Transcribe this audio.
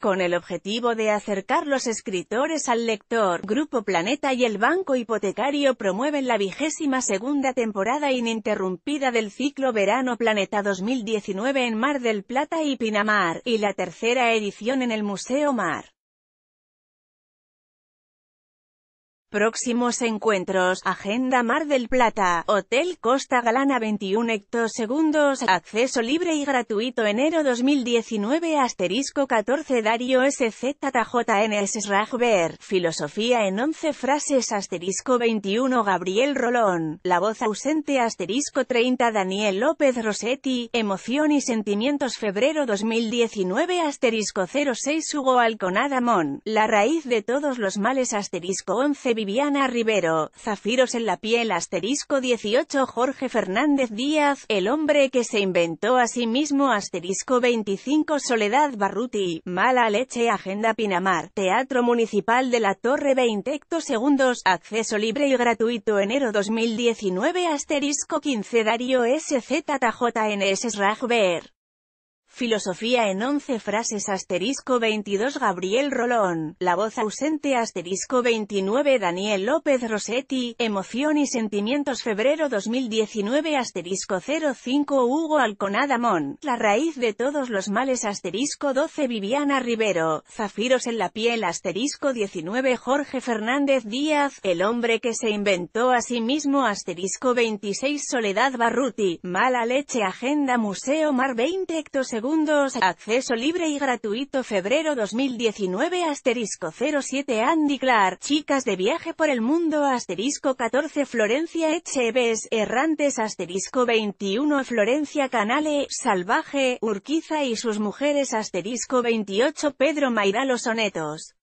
Con el objetivo de acercar los escritores al lector, Grupo Planeta y el Banco Hipotecario promueven la vigésima segunda temporada ininterrumpida del ciclo Verano Planeta 2019 en Mar del Plata y Pinamar, y la tercera edición en el Museo Mar. Próximos encuentros, Agenda Mar del Plata, Hotel Costa Galana 21 hectosegundos, acceso libre y gratuito enero 2019 asterisco 14 Dario SZJNS Ragber, Filosofía en 11 frases asterisco 21 Gabriel Rolón, La voz ausente asterisco 30 Daniel López Rossetti, Emoción y sentimientos febrero 2019 asterisco 06 Hugo Alconada Mon, La raíz de todos los males asterisco 11 Viviana Rivero, Zafiros en la piel asterisco 18 Jorge Fernández Díaz, el hombre que se inventó a sí mismo asterisco 25 Soledad Barruti, Mala Leche Agenda Pinamar, Teatro Municipal de la Torre 20 Hectos Segundos, acceso libre y gratuito enero 2019 asterisco 15 Dario Rag Ver. Filosofía en 11 frases asterisco 22 Gabriel Rolón, La voz ausente asterisco 29 Daniel López Rossetti, Emoción y sentimientos febrero 2019 asterisco 05 Hugo Alconada Mon, La raíz de todos los males asterisco 12 Viviana Rivero, Zafiros en la piel asterisco 19 Jorge Fernández Díaz, El hombre que se inventó a sí mismo asterisco 26 Soledad Barruti, Mala leche Agenda Museo Mar 20 Hecto acceso libre y gratuito febrero 2019 asterisco 07 Andy Clark, chicas de viaje por el mundo asterisco 14 Florencia Echeves, errantes asterisco 21 Florencia Canale, salvaje, Urquiza y sus mujeres asterisco 28 Pedro Mayra Los Sonetos.